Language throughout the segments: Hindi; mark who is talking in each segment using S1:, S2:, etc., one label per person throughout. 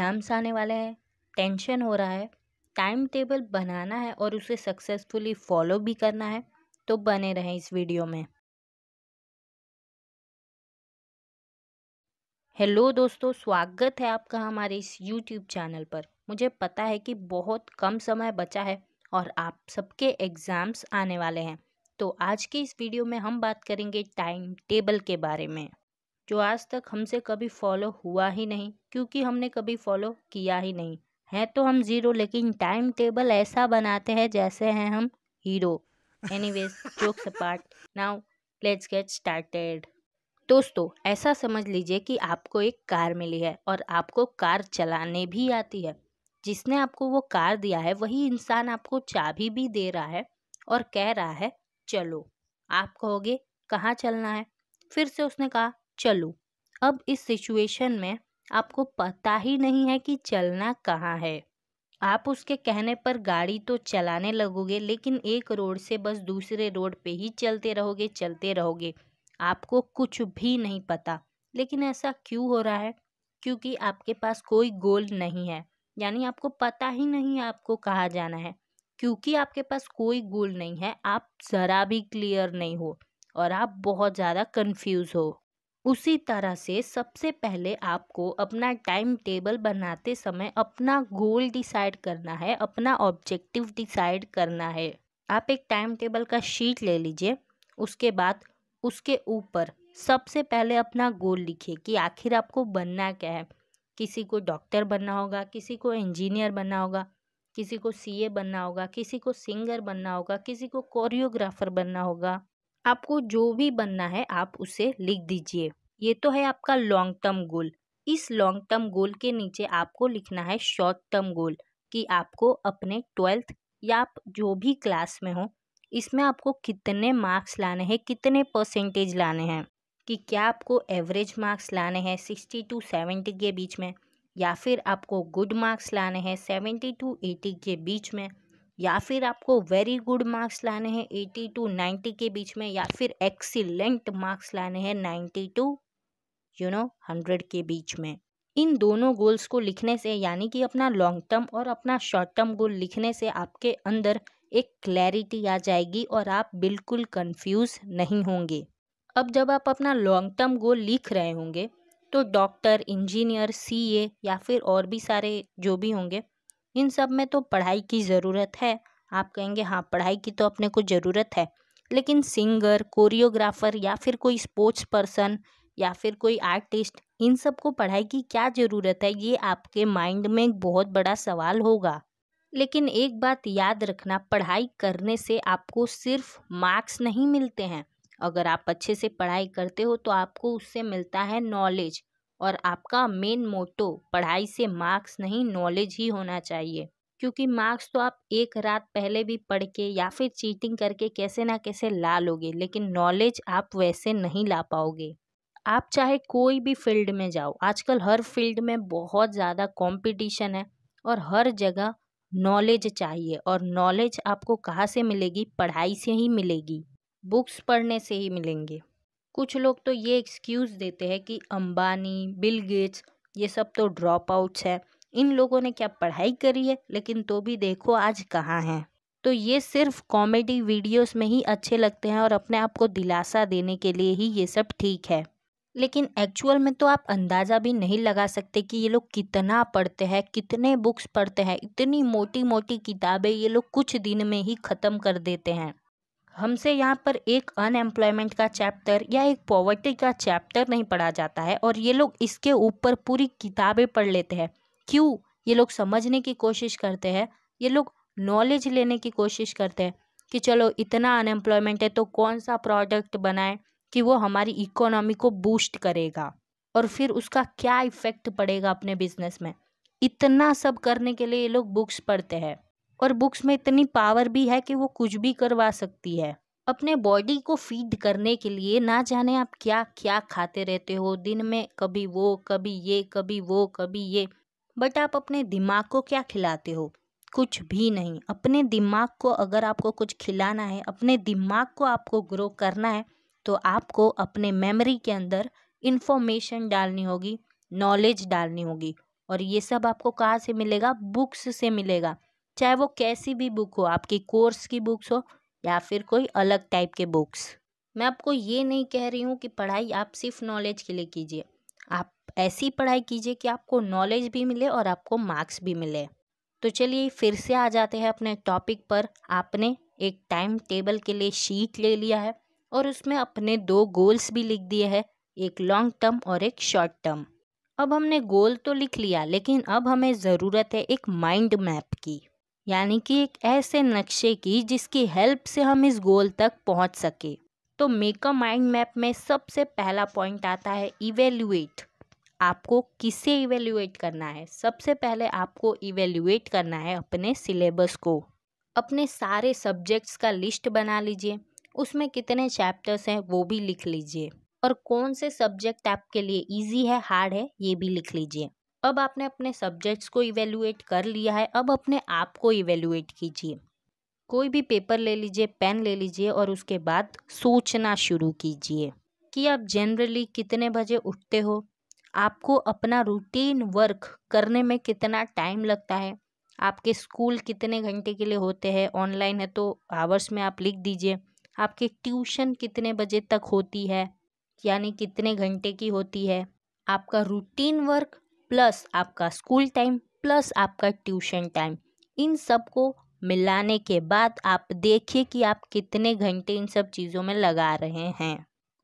S1: एग्ज़ाम्स आने वाले हैं टेंशन हो रहा है टाइम टेबल बनाना है और उसे सक्सेसफुली फॉलो भी करना है तो बने रहें इस वीडियो में हेलो दोस्तों स्वागत है आपका हमारे इस यूट्यूब चैनल पर मुझे पता है कि बहुत कम समय बचा है और आप सबके एग्ज़ाम्स आने वाले हैं तो आज की इस वीडियो में हम बात करेंगे टाइम टेबल के बारे में जो आज तक हमसे कभी फॉलो हुआ ही नहीं क्योंकि हमने कभी फॉलो किया ही नहीं है तो हम ज़ीरो लेकिन टाइम टेबल ऐसा बनाते हैं जैसे हैं हम hero any ways jokes apart now let's get started दोस्तों ऐसा समझ लीजिए कि आपको एक कार मिली है और आपको कार चलाने भी आती है जिसने आपको वो कार दिया है वही इंसान आपको चाबी भी दे रहा है और कह रहा है चलो आप कहोगे कहाँ चलना है फिर से उसने कहा चलूँ अब इस सिचुएशन में आपको पता ही नहीं है कि चलना कहाँ है आप उसके कहने पर गाड़ी तो चलाने लगोगे लेकिन एक रोड से बस दूसरे रोड पे ही चलते रहोगे चलते रहोगे आपको कुछ भी नहीं पता लेकिन ऐसा क्यों हो रहा है क्योंकि आपके पास कोई गोल नहीं है यानी आपको पता ही नहीं है आपको कहाँ जाना है क्योंकि आपके पास कोई गोल नहीं है आप ज़रा भी क्लियर नहीं हो और आप बहुत ज़्यादा कंफ्यूज हो उसी तरह से सबसे पहले आपको अपना टाइम टेबल बनाते समय अपना गोल डिसाइड करना है अपना ऑब्जेक्टिव डिसाइड करना है आप एक टाइम टेबल का शीट ले लीजिए उसके बाद उसके ऊपर सबसे पहले अपना गोल लिखिए कि आखिर आपको बनना क्या है किसी को डॉक्टर बनना होगा किसी को इंजीनियर बनना होगा किसी को सीए बनना होगा किसी को सिंगर बनना होगा किसी को कोरियोग्राफर बनना होगा आपको जो भी बनना है आप उसे लिख दीजिए ये तो है आपका लॉन्ग टर्म गोल इस लॉन्ग टर्म गोल के नीचे आपको लिखना है शॉर्ट टर्म गोल कि आपको अपने ट्वेल्थ या आप जो भी क्लास में हो इसमें आपको कितने मार्क्स लाने हैं कितने परसेंटेज लाने हैं कि क्या आपको एवरेज मार्क्स लाने हैं सिक्सटी टू सेवेंटी के बीच में या फिर आपको गुड मार्क्स लाने हैं सेवेंटी टू एटी के बीच में या फिर आपको वेरी गुड मार्क्स लाने हैं एटी टू नाइन्टी के बीच में या फिर एक्सीलेंट मार्क्स लाने हैं ninety to you know hundred के बीच में इन दोनों गोल्स को लिखने से यानी कि अपना लॉन्ग टर्म और अपना शॉर्ट टर्म गोल लिखने से आपके अंदर एक क्लैरिटी आ जाएगी और आप बिल्कुल कंफ्यूज नहीं होंगे अब जब आप अपना लॉन्ग टर्म गोल लिख रहे होंगे तो डॉक्टर इंजीनियर सी या फिर और भी सारे जो भी होंगे इन सब में तो पढ़ाई की ज़रूरत है आप कहेंगे हाँ पढ़ाई की तो अपने को ज़रूरत है लेकिन सिंगर कोरियोग्राफर या फिर कोई स्पोर्ट्स पर्सन या फिर कोई आर्टिस्ट इन सब को पढ़ाई की क्या ज़रूरत है ये आपके माइंड में एक बहुत बड़ा सवाल होगा लेकिन एक बात याद रखना पढ़ाई करने से आपको सिर्फ मार्क्स नहीं मिलते हैं अगर आप अच्छे से पढ़ाई करते हो तो आपको उससे मिलता है नॉलेज और आपका मेन मोटो पढ़ाई से मार्क्स नहीं नॉलेज ही होना चाहिए क्योंकि मार्क्स तो आप एक रात पहले भी पढ़ के या फिर चीटिंग करके कैसे ना कैसे ला लोगे लेकिन नॉलेज आप वैसे नहीं ला पाओगे आप चाहे कोई भी फील्ड में जाओ आजकल हर फील्ड में बहुत ज़्यादा कंपटीशन है और हर जगह नॉलेज चाहिए और नॉलेज आपको कहाँ से मिलेगी पढ़ाई से ही मिलेगी बुक्स पढ़ने से ही मिलेंगे कुछ लोग तो ये एक्सक्यूज़ देते हैं कि अंबानी बिल गेट्स ये सब तो ड्रॉप आउट्स है इन लोगों ने क्या पढ़ाई करी है लेकिन तो भी देखो आज कहाँ हैं तो ये सिर्फ कॉमेडी वीडियोस में ही अच्छे लगते हैं और अपने आप को दिलासा देने के लिए ही ये सब ठीक है लेकिन एक्चुअल में तो आप अंदाज़ा भी नहीं लगा सकते कि ये लोग कितना पढ़ते हैं कितने बुक्स पढ़ते हैं इतनी मोटी मोटी किताबें ये लोग कुछ दिन में ही ख़त्म कर देते हैं हमसे यहाँ पर एक अनएम्प्लॉयमेंट का चैप्टर या एक पॉवर्टी का चैप्टर नहीं पढ़ा जाता है और ये लोग इसके ऊपर पूरी किताबें पढ़ लेते हैं क्यों ये लोग समझने की कोशिश करते हैं ये लोग नॉलेज लेने की कोशिश करते हैं कि चलो इतना अनएम्प्लॉयमेंट है तो कौन सा प्रोडक्ट बनाए कि वो हमारी इकोनॉमी को बूस्ट करेगा और फिर उसका क्या इफ़ेक्ट पड़ेगा अपने बिजनेस में इतना सब करने के लिए ये लोग बुक्स पढ़ते हैं और बुक्स में इतनी पावर भी है कि वो कुछ भी करवा सकती है अपने बॉडी को फीड करने के लिए ना जाने आप क्या क्या खाते रहते हो दिन में कभी वो कभी ये कभी वो कभी ये बट आप अपने दिमाग को क्या खिलाते हो कुछ भी नहीं अपने दिमाग को अगर आपको कुछ खिलाना है अपने दिमाग को आपको ग्रो करना है तो आपको अपने मेमोरी के अंदर इन्फॉर्मेशन डालनी होगी नॉलेज डालनी होगी और ये सब आपको कहाँ से मिलेगा बुक्स से मिलेगा चाहे वो कैसी भी बुक हो आपकी कोर्स की बुक्स हो या फिर कोई अलग टाइप के बुक्स मैं आपको ये नहीं कह रही हूँ कि पढ़ाई आप सिर्फ नॉलेज के लिए कीजिए आप ऐसी पढ़ाई कीजिए कि आपको नॉलेज भी मिले और आपको मार्क्स भी मिले तो चलिए फिर से आ जाते हैं अपने टॉपिक पर आपने एक टाइम टेबल के लिए शीट ले लिया है और उसमें अपने दो गोल्स भी लिख दिए हैं एक लॉन्ग टर्म और एक शॉर्ट टर्म अब हमने गोल तो लिख लिया लेकिन अब हमें ज़रूरत है एक माइंड मैप की यानी कि एक ऐसे नक्शे की जिसकी हेल्प से हम इस गोल तक पहुंच सके तो मेक अ माइंड मैप में सबसे पहला पॉइंट आता है इवेल्युएट आपको किसे इवेल्युएट करना है सबसे पहले आपको इवेल्युएट करना है अपने सिलेबस को अपने सारे सब्जेक्ट्स का लिस्ट बना लीजिए उसमें कितने चैप्टर्स हैं वो भी लिख लीजिए और कौन से सब्जेक्ट आपके लिए ईजी है हार्ड है ये भी लिख लीजिए अब आपने अपने सब्जेक्ट्स को इवेलुएट कर लिया है अब अपने आप को इवेलुएट कीजिए कोई भी पेपर ले लीजिए पेन ले लीजिए और उसके बाद सोचना शुरू कीजिए कि आप जनरली कितने बजे उठते हो आपको अपना रूटीन वर्क करने में कितना टाइम लगता है आपके स्कूल कितने घंटे के लिए होते हैं ऑनलाइन है तो आवर्स में आप लिख दीजिए आपकी ट्यूशन कितने बजे तक होती है यानी कितने घंटे की होती है आपका रूटीन वर्क प्लस आपका स्कूल टाइम प्लस आपका ट्यूशन टाइम इन सब को मिलाने के बाद आप देखिए कि आप कितने घंटे इन सब चीज़ों में लगा रहे हैं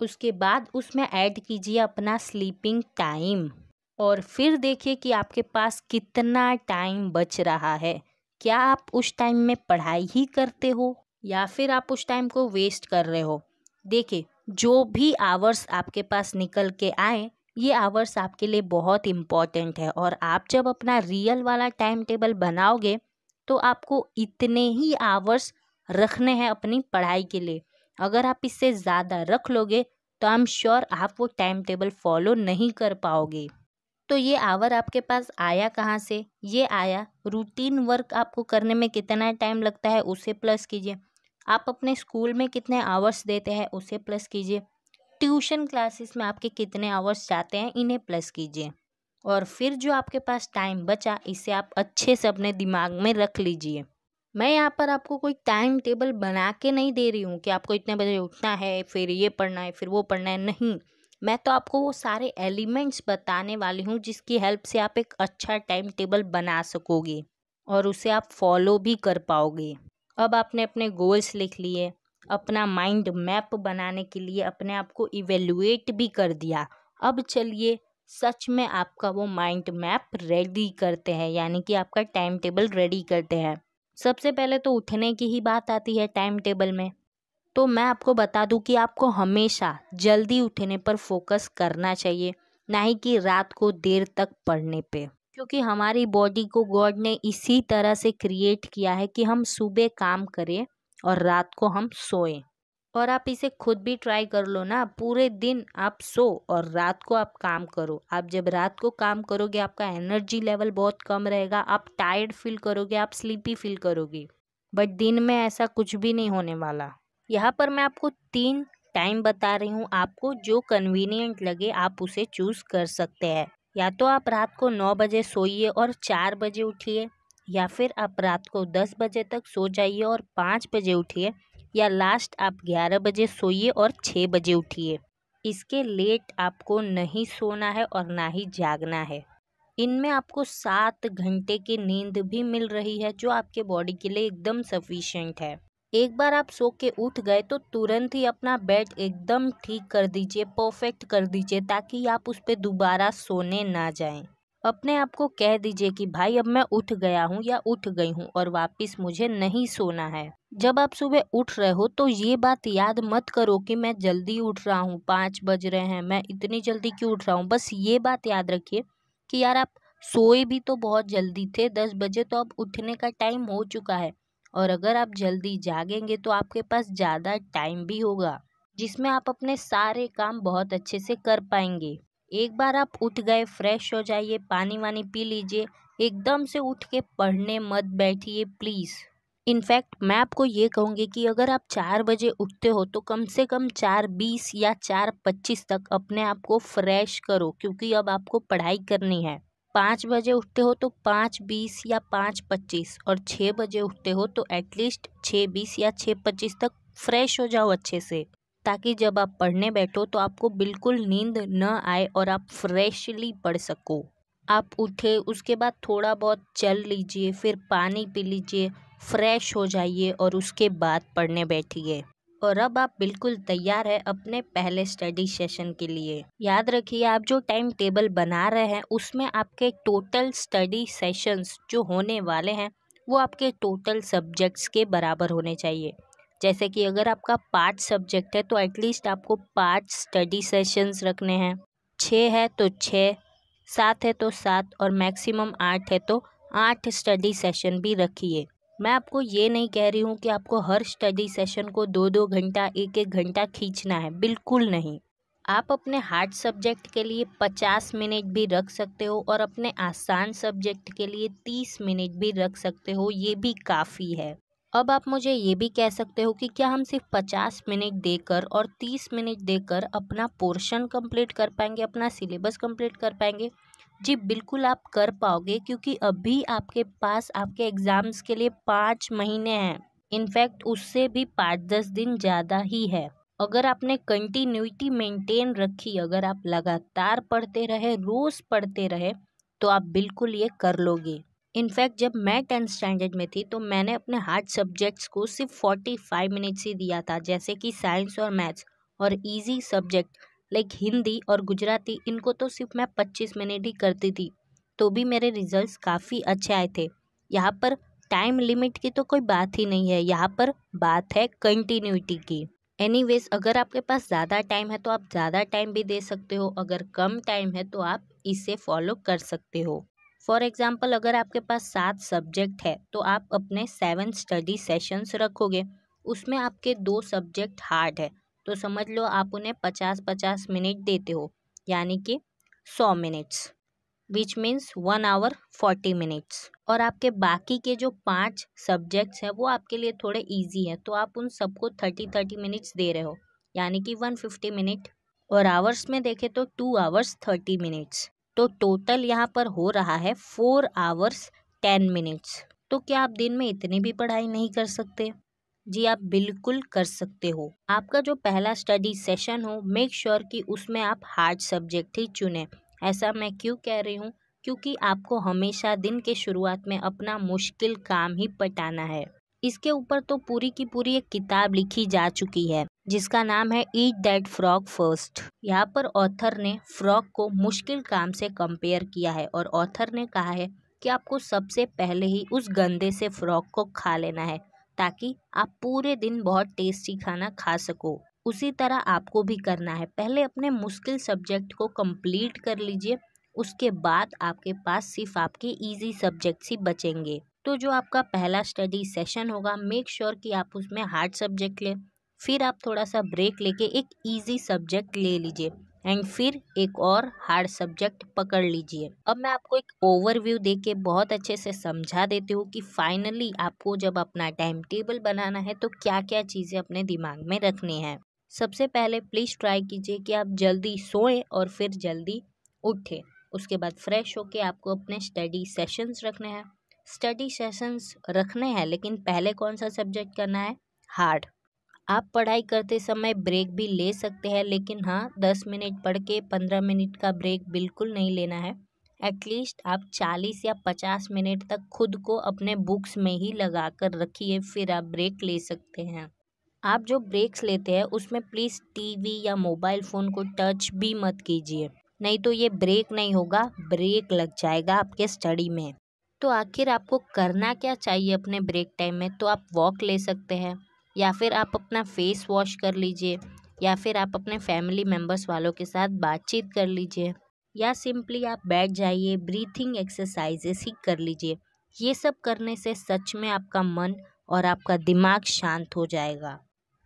S1: उसके बाद उसमें ऐड कीजिए अपना स्लीपिंग टाइम और फिर देखिए कि आपके पास कितना टाइम बच रहा है क्या आप उस टाइम में पढ़ाई ही करते हो या फिर आप उस टाइम को वेस्ट कर रहे हो देखिए जो भी आवर्स आपके पास निकल के आए ये आवर्स आपके लिए बहुत इम्पॉर्टेंट है और आप जब अपना रियल वाला टाइम टेबल बनाओगे तो आपको इतने ही आवर्स रखने हैं अपनी पढ़ाई के लिए अगर आप इससे ज़्यादा रख लोगे तो आई एम श्योर आप वो टाइम टेबल फॉलो नहीं कर पाओगे तो ये आवर आपके पास आया कहाँ से ये आया रूटीन वर्क आपको करने में कितना टाइम लगता है उसे प्लस कीजिए आप अपने स्कूल में कितने आवर्स देते हैं उसे प्लस कीजिए ट्यूशन क्लासेस में आपके कितने आवर्स जाते हैं इन्हें प्लस कीजिए और फिर जो आपके पास टाइम बचा इसे आप अच्छे से अपने दिमाग में रख लीजिए मैं यहाँ पर आपको कोई टाइम टेबल बना के नहीं दे रही हूँ कि आपको इतने बजे उठना है फिर ये पढ़ना है फिर वो पढ़ना है नहीं मैं तो आपको वो सारे एलिमेंट्स बताने वाली हूँ जिसकी हेल्प से आप एक अच्छा टाइम टेबल बना सकोगे और उसे आप फॉलो भी कर पाओगे अब आपने अपने गोल्स लिख लिए अपना माइंड मैप बनाने के लिए अपने आप को इवेलुएट भी कर दिया अब चलिए सच में आपका वो माइंड मैप रेडी करते हैं यानी कि आपका टाइम टेबल रेडी करते हैं सबसे पहले तो उठने की ही बात आती है टाइम टेबल में तो मैं आपको बता दूं कि आपको हमेशा जल्दी उठने पर फोकस करना चाहिए ना ही कि रात को देर तक पढ़ने पे क्योंकि हमारी बॉडी को गॉड ने इसी तरह से क्रिएट किया है कि हम सुबह काम करें और रात को हम सोएं और आप इसे खुद भी ट्राई कर लो ना पूरे दिन आप सो और रात को आप काम करो आप जब रात को काम करोगे आपका एनर्जी लेवल बहुत कम रहेगा आप टायर्ड फील करोगे आप स्लीपी फील करोगे बट दिन में ऐसा कुछ भी नहीं होने वाला यहाँ पर मैं आपको तीन टाइम बता रही हूँ आपको जो कन्वीनियंट लगे आप उसे चूज़ कर सकते हैं या तो आप रात को नौ बजे सोइए और चार बजे उठिए या फिर आप रात को दस बजे तक सो जाइए और पाँच बजे उठिए या लास्ट आप ग्यारह बजे सोइए और छः बजे उठिए इसके लेट आपको नहीं सोना है और ना ही जागना है इनमें आपको सात घंटे की नींद भी मिल रही है जो आपके बॉडी के लिए एकदम सफिशेंट है एक बार आप सो के उठ गए तो तुरंत ही अपना बेड एकदम ठीक कर दीजिए परफेक्ट कर दीजिए ताकि आप उस पर दोबारा सोने ना जाएं अपने आप को कह दीजिए कि भाई अब मैं उठ गया हूँ या उठ गई हूँ और वापस मुझे नहीं सोना है जब आप सुबह उठ रहे हो तो ये बात याद मत करो कि मैं जल्दी उठ रहा हूँ पाँच बज रहे हैं मैं इतनी जल्दी क्यों उठ रहा हूँ बस ये बात याद रखिए कि यार आप सोए भी तो बहुत जल्दी थे दस बजे तो अब उठने का टाइम हो चुका है और अगर आप जल्दी जागेंगे तो आपके पास ज़्यादा टाइम भी होगा जिसमें आप अपने सारे काम बहुत अच्छे से कर पाएंगे एक बार आप उठ गए फ्रेश हो जाइए पानी वानी पी लीजिए एकदम से उठ के पढ़ने मत बैठिए प्लीज़ इनफैक्ट मैं आपको ये कहूँगी कि अगर आप चार बजे उठते हो तो कम से कम चार बीस या चार पच्चीस तक अपने आप को फ्रेश करो क्योंकि अब आपको पढ़ाई करनी है पाँच बजे उठते हो तो पाँच बीस या पाँच पच्चीस और छः बजे उठते हो तो एटलीस्ट छः बीस या छः पच्चीस तक फ्रेश हो जाओ अच्छे से ताकि जब आप पढ़ने बैठो तो आपको बिल्कुल नींद न आए और आप फ्रेशली पढ़ सको आप उठे उसके बाद थोड़ा बहुत चल लीजिए फिर पानी पी लीजिए फ्रेश हो जाइए और उसके बाद पढ़ने बैठिए और अब आप बिल्कुल तैयार है अपने पहले स्टडी सेशन के लिए याद रखिए आप जो टाइम टेबल बना रहे हैं उसमें आपके टोटल स्टडी सेशंस जो होने वाले हैं वो आपके टोटल सब्जेक्ट्स के बराबर होने चाहिए जैसे कि अगर आपका पाँच सब्जेक्ट है तो एटलीस्ट आपको पाँच स्टडी सेशंस रखने हैं छः है तो छः सात है तो सात और मैक्सिमम आठ है तो आठ स्टडी सेशन भी रखिए मैं आपको ये नहीं कह रही हूँ कि आपको हर स्टडी सेशन को दो दो घंटा एक एक घंटा खींचना है बिल्कुल नहीं आप अपने हार्ड सब्जेक्ट के लिए पचास मिनट भी रख सकते हो और अपने आसान सब्जेक्ट के लिए तीस मिनट भी रख सकते हो ये भी काफ़ी है अब आप मुझे ये भी कह सकते हो कि क्या हम सिर्फ पचास मिनट देकर और तीस मिनट देकर अपना पोर्शन कंप्लीट कर पाएंगे अपना सिलेबस कंप्लीट कर पाएंगे जी बिल्कुल आप कर पाओगे क्योंकि अभी आपके पास आपके एग्ज़ाम्स के लिए पाँच महीने हैं इनफैक्ट उससे भी पाँच दस दिन ज़्यादा ही है अगर आपने कंटिन्यूटी मेंटेन रखी अगर आप लगातार पढ़ते रहे रोज़ पढ़ते रहे तो आप बिल्कुल ये कर लोगे इनफैक्ट जब मैं टेंथ स्टैंडर्ड में थी तो मैंने अपने हार्ड सब्जेक्ट्स को सिर्फ फोर्टी फाइव मिनट्स ही दिया था जैसे कि साइंस और मैथ्स और इजी सब्जेक्ट लाइक हिंदी और गुजराती इनको तो सिर्फ मैं पच्चीस मिनट ही करती थी तो भी मेरे रिज़ल्ट काफ़ी अच्छे आए थे यहाँ पर टाइम लिमिट की तो कोई बात ही नहीं है यहाँ पर बात है कंटिन्यूटी की एनीवेज अगर आपके पास ज़्यादा टाइम है तो आप ज़्यादा टाइम भी दे सकते हो अगर कम टाइम है तो आप इसे फॉलो कर सकते हो फॉर एग्ज़ाम्पल अगर आपके पास सात सब्जेक्ट है तो आप अपने सेवन स्टडी सेशंस रखोगे उसमें आपके दो सब्जेक्ट हार्ड है तो समझ लो आप उन्हें पचास पचास मिनट देते हो यानी कि सौ minutes which means one hour forty minutes और आपके बाकी के जो पांच सब्जेक्ट्स हैं वो आपके लिए थोड़े इजी हैं तो आप उन सबको थर्टी थर्टी मिनट्स दे रहे हो यानी कि वन फिफ्टी मिनट और आवर्स में देखें तो टू आवर्स थर्टी मिनट्स तो टोटल यहाँ पर हो रहा है फोर आवर्स टेन मिनट्स तो क्या आप दिन में इतनी भी पढ़ाई नहीं कर सकते जी आप बिल्कुल कर सकते हो आपका जो पहला स्टडी सेशन हो मेक श्योर sure कि उसमें आप हार्ड सब्जेक्ट ही चुने ऐसा मैं क्यों कह रही हूँ क्योंकि आपको हमेशा दिन के शुरुआत में अपना मुश्किल काम ही पटाना है इसके ऊपर तो पूरी की पूरी एक किताब लिखी जा चुकी है जिसका नाम है ईट दैट फ्रॉक फर्स्ट यहाँ पर ऑथर ने फ्रॉक को मुश्किल काम से कंपेयर किया है और ऑथर ने कहा है कि आपको सबसे पहले ही उस गंदे से फ्रॉक को खा लेना है ताकि आप पूरे दिन बहुत टेस्टी खाना खा सको उसी तरह आपको भी करना है पहले अपने मुश्किल सब्जेक्ट को कंप्लीट कर लीजिए उसके बाद आपके पास सिर्फ आपके इजी सब्जेक्ट्स ही बचेंगे तो जो आपका पहला स्टडी सेशन होगा मेक श्योर sure कि आप उसमें हार्ड सब्जेक्ट लें फिर आप थोड़ा सा ब्रेक लेके एक इजी सब्जेक्ट ले लीजिए एंड फिर एक और हार्ड सब्जेक्ट पकड़ लीजिए अब मैं आपको एक ओवरव्यू दे के बहुत अच्छे से समझा देती हूँ कि फाइनली आपको जब अपना टाइम टेबल बनाना है तो क्या क्या चीज़ें अपने दिमाग में रखनी है सबसे पहले प्लीज़ ट्राई कीजिए कि आप जल्दी सोएं और फिर जल्दी उठें उसके बाद फ्रेश होके आपको अपने स्टडी सेशंस रखने हैं स्टडी सेशंस रखने हैं लेकिन पहले कौन सा सब्जेक्ट करना है हार्ड आप पढ़ाई करते समय ब्रेक भी ले सकते हैं लेकिन हाँ दस मिनट पढ़ के पंद्रह मिनट का ब्रेक बिल्कुल नहीं लेना है एटलीस्ट आप चालीस या पचास मिनट तक खुद को अपने बुक्स में ही लगा कर रखिए फिर आप ब्रेक ले सकते हैं आप जो ब्रेक्स लेते हैं उसमें प्लीज़ टीवी या मोबाइल फ़ोन को टच भी मत कीजिए नहीं तो ये ब्रेक नहीं होगा ब्रेक लग जाएगा आपके स्टडी में तो आखिर आपको करना क्या चाहिए अपने ब्रेक टाइम में तो आप वॉक ले सकते हैं या फिर आप अपना फेस वॉश कर लीजिए या फिर आप अपने फैमिली मेम्बर्स वालों के साथ बातचीत कर लीजिए या सिंपली आप बैठ जाइए ब्रीथिंग एक्सरसाइजेस ही कर लीजिए ये सब करने से सच में आपका मन और आपका दिमाग शांत हो जाएगा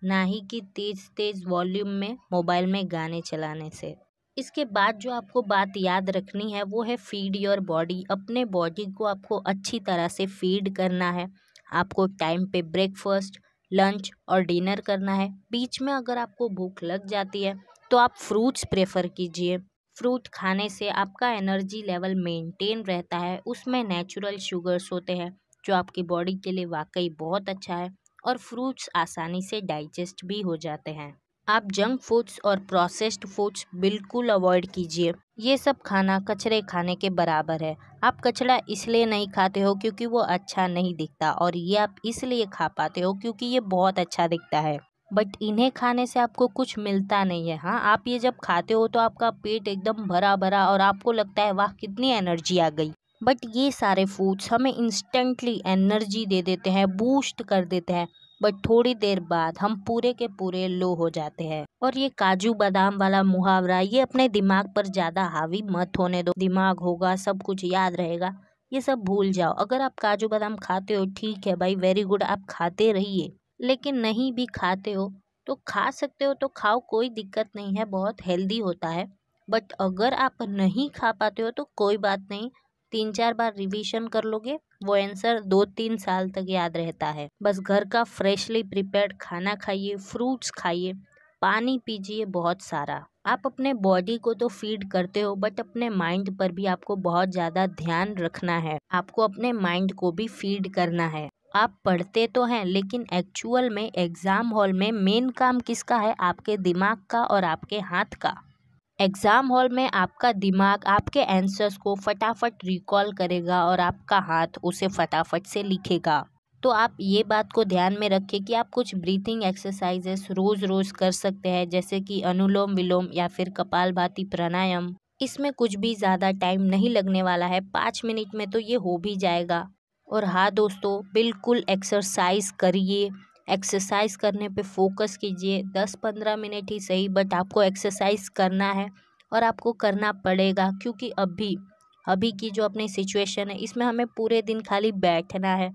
S1: ना ही कि तेज़ तेज़ वॉल्यूम में मोबाइल में गाने चलाने से इसके बाद जो आपको बात याद रखनी है वो है फीड योर बॉडी अपने बॉडी को आपको अच्छी तरह से फीड करना है आपको टाइम पे ब्रेकफास्ट लंच और डिनर करना है बीच में अगर आपको भूख लग जाती है तो आप फ्रूट्स प्रेफर कीजिए फ्रूट खाने से आपका एनर्जी लेवल मेंटेन रहता है उसमें नेचुरल शुगर्स होते हैं जो आपकी बॉडी के लिए वाकई बहुत अच्छा है और फ्रूट्स आसानी से डाइजेस्ट भी हो जाते हैं आप जंक फूड्स और प्रोसेस्ड फूड्स बिल्कुल अवॉइड कीजिए ये सब खाना कचरे खाने के बराबर है आप कचरा इसलिए नहीं खाते हो क्योंकि वो अच्छा नहीं दिखता और ये आप इसलिए खा पाते हो क्योंकि ये बहुत अच्छा दिखता है बट इन्हें खाने से आपको कुछ मिलता नहीं है हाँ आप ये जब खाते हो तो आपका पेट एकदम भरा भरा और आपको लगता है वाह कितनी एनर्जी आ गई बट ये सारे फूड्स हमें इंस्टेंटली एनर्जी दे देते हैं बूस्ट कर देते हैं बट थोड़ी देर बाद हम पूरे के पूरे लो हो जाते हैं और ये काजू बादाम वाला मुहावरा ये अपने दिमाग पर ज़्यादा हावी मत होने दो दिमाग होगा सब कुछ याद रहेगा ये सब भूल जाओ अगर आप काजू बादाम खाते हो ठीक है भाई वेरी गुड आप खाते रहिए लेकिन नहीं भी खाते हो तो खा सकते हो तो खाओ कोई दिक्कत नहीं है बहुत हेल्दी होता है बट अगर आप नहीं खा पाते हो तो कोई बात नहीं तीन चार बार रिवीजन कर लोगे वो आंसर दो तीन साल तक याद रहता है बस घर का फ्रेशली प्रिपेयर्ड खाना खाइए फ्रूट्स खाइए पानी पीजिए बहुत सारा आप अपने बॉडी को तो फीड करते हो बट अपने माइंड पर भी आपको बहुत ज़्यादा ध्यान रखना है आपको अपने माइंड को भी फीड करना है आप पढ़ते तो हैं लेकिन एक्चुअल में एग्ज़ाम हॉल में मेन काम किसका है आपके दिमाग का और आपके हाथ का एग्ज़ाम हॉल में आपका दिमाग आपके आंसर्स को फटाफट रिकॉल करेगा और आपका हाथ उसे फटाफट से लिखेगा तो आप ये बात को ध्यान में रखें कि आप कुछ ब्रीथिंग एक्सरसाइजेस रोज़ रोज़ कर सकते हैं जैसे कि अनुलोम विलोम या फिर कपाल भाती प्राणायाम इसमें कुछ भी ज़्यादा टाइम नहीं लगने वाला है पाँच मिनट में तो ये हो भी जाएगा और हाँ दोस्तों बिल्कुल एक्सरसाइज करिए एक्सरसाइज करने पे फोकस कीजिए दस पंद्रह मिनट ही सही बट आपको एक्सरसाइज करना है और आपको करना पड़ेगा क्योंकि अभी अभी की जो अपनी सिचुएशन है इसमें हमें पूरे दिन खाली बैठना है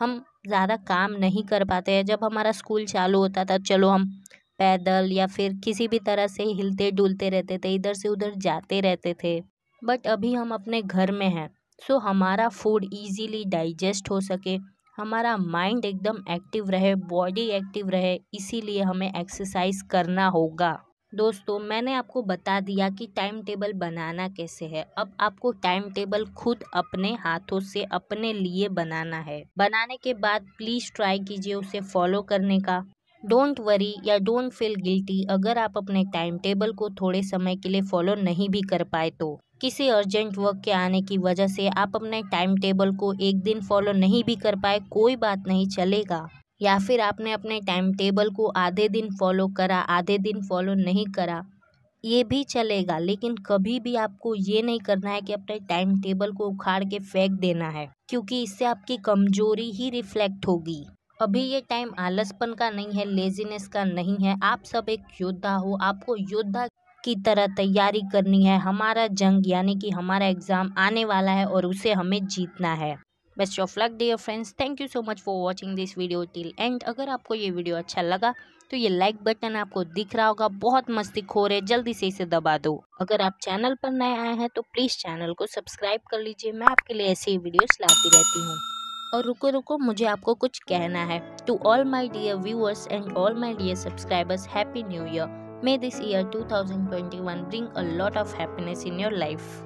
S1: हम ज़्यादा काम नहीं कर पाते हैं जब हमारा स्कूल चालू होता था चलो हम पैदल या फिर किसी भी तरह से हिलते डुलते रहते थे इधर से उधर जाते रहते थे बट अभी हम अपने घर में हैं सो हमारा फूड इजीली डाइजेस्ट हो सके हमारा माइंड एकदम एक्टिव रहे बॉडी एक्टिव रहे इसीलिए हमें एक्सरसाइज करना होगा दोस्तों मैंने आपको बता दिया कि टाइम टेबल बनाना कैसे है अब आपको टाइम टेबल खुद अपने हाथों से अपने लिए बनाना है बनाने के बाद प्लीज़ ट्राई कीजिए उसे फॉलो करने का डोंट वरी या डोंट फील गिल्टी अगर आप अपने टाइम टेबल को थोड़े समय के लिए फॉलो नहीं भी कर पाए तो किसी अर्जेंट वर्क के आने की वजह से आप अपने टाइम टेबल को एक दिन फॉलो नहीं भी कर पाए कोई बात नहीं चलेगा या फिर आपने अपने टाइम टेबल को आधे दिन फॉलो करा आधे दिन फॉलो नहीं करा ये भी चलेगा लेकिन कभी भी आपको ये नहीं करना है कि अपने टाइम टेबल को उखाड़ के फेंक देना है क्योंकि इससे आपकी कमजोरी ही रिफ्लेक्ट होगी अभी ये टाइम आलसपन का नहीं है लेजीनेस का नहीं है आप सब एक योद्धा हो आपको योद्धा की तरह तैयारी करनी है हमारा जंग यानी कि हमारा एग्ज़ाम आने वाला है और उसे हमें जीतना है best of luck dear friends thank you so much for watching this video till end अगर आपको ये वीडियो अच्छा लगा तो ये लाइक बटन आपको दिख रहा होगा बहुत मस्ती खो रहे जल्दी से इसे दबा दो अगर आप चैनल पर नए आए हैं तो प्लीज़ चैनल को सब्सक्राइब कर लीजिए मैं आपके लिए ऐसे ही वीडियोस लाती रहती हूँ और रुको रुको मुझे आपको कुछ कहना है to all my dear viewers and all my dear subscribers happy new year May this year 2021 bring a lot of happiness in your life.